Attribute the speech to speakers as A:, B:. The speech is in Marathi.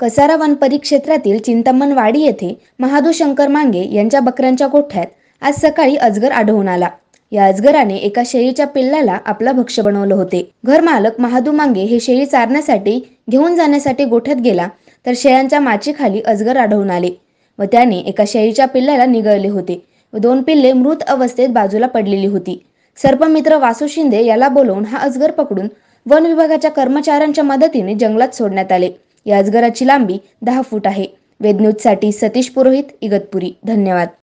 A: कसारा वन परिक्षेत्रातील चिंतामणवाडी येथे महादू शंकर मांगे यांच्या बकऱ्यांच्या गोठ्यात आज सकाळी अजगर आढळून आला या अजगराने एका शेळीच्या पिल्लाला आपला भक्ष बनवलं होते घर मालक महादू मांगे हे शेळी चारण्यासाठी घेऊन जाण्यासाठी गोठ्यात गेला तर शेळ्यांच्या माचीखाली अजगर आढळून आले व त्याने एका शेळीच्या पिल्लाला निगळले होते व दोन पिल्ले मृत अवस्थेत बाजूला पडलेली होती सर्पमित्र वासू शिंदे याला बोलवून हा अजगर पकडून वन विभागाच्या कर्मचाऱ्यांच्या मदतीने जंगलात सोडण्यात आले याजगराची लांबी दहा फूट आहे वेदन्यूजसाठी सतीश पुरोहित इगतपुरी धन्यवाद